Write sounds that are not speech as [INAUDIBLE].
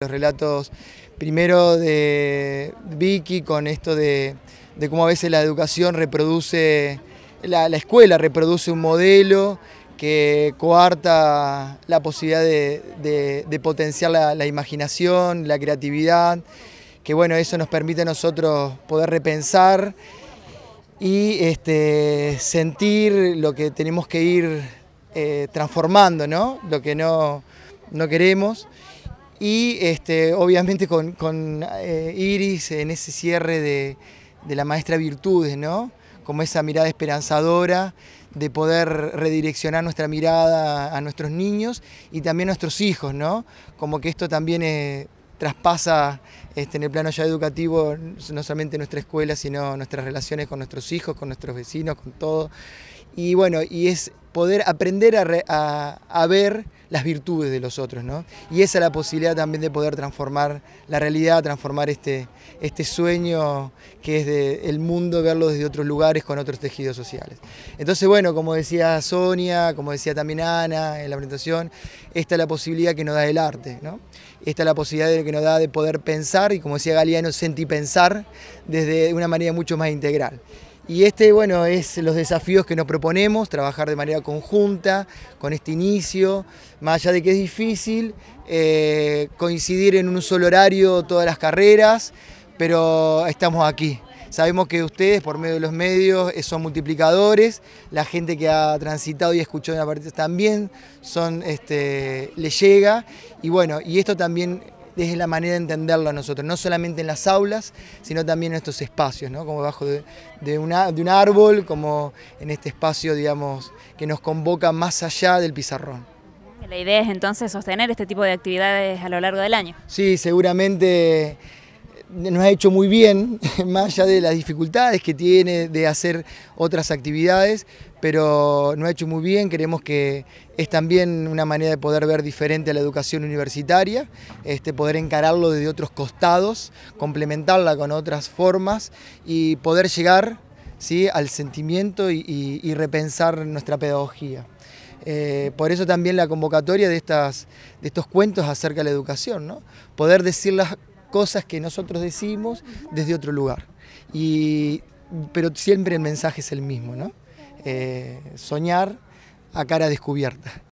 Los relatos primero de Vicky con esto de, cómo a veces la educación reproduce, la, escuela reproduce un modelo que coarta la posibilidad de, potenciar la, imaginación, la creatividad, que bueno, eso nos permite a nosotros poder repensar y este, sentir lo que tenemos que ir eh, transformando, ¿no? lo que no, no queremos. Y este, obviamente con, eh, Iris en ese cierre de, la maestra Virtudes, ¿no? Como esa mirada esperanzadora de poder redireccionar nuestra mirada a nuestros niños y también a nuestros hijos, ¿no? Como que esto también eh, traspasa este, en el plano ya educativo no solamente nuestra escuela, sino nuestras relaciones con nuestros hijos, con nuestros vecinos, con todo. Y bueno, y es poder aprender a ver las virtudes de los otros, ¿no? Y esa es la posibilidad también de poder transformar la realidad, transformar este, este sueño que es del mundo, verlo desde otros lugares con otros tejidos sociales. Entonces, bueno, como decía Sonia, como decía también Ana en la presentación, esta es la posibilidad que nos da el arte, ¿no? Esta es la posibilidad que nos da de poder pensar y, como decía Galeano, pensar desde una manera mucho más integral. Y este, bueno, es los desafíos que nos proponemos, trabajar de manera conjunta con este inicio, más allá de que es difícil eh, coincidir en un solo horario todas las carreras, pero estamos aquí. Sabemos que ustedes, por medio de los medios, eh, son multiplicadores, la gente que ha transitado y escuchado en la partida también son, este, le llega, y bueno, y esto también es la manera de entenderlo a nosotros, no solamente en las aulas, sino también en estos espacios, ¿no? como bajo de, de un árbol, como en este espacio digamos, que nos convoca más allá del pizarrón. La idea es entonces sostener este tipo de actividades a lo largo del año. Sí, seguramente nos ha hecho muy bien, [LAUGHS] más allá de las dificultades que tiene de hacer otras actividades, pero nos ha hecho muy bien, creemos que es también una manera de poder ver diferente a la educación universitaria, este, poder encararlo desde otros costados, complementarla con otras formas y poder llegar ¿sí? al sentimiento y, repensar nuestra pedagogía. Eh, por eso también la convocatoria de, estas, de estos cuentos acerca de la educación, ¿no? poder decirlas cosas que nosotros decimos desde otro lugar. Y, pero siempre el mensaje es el mismo, ¿no? Eh, soñar a cara descubierta.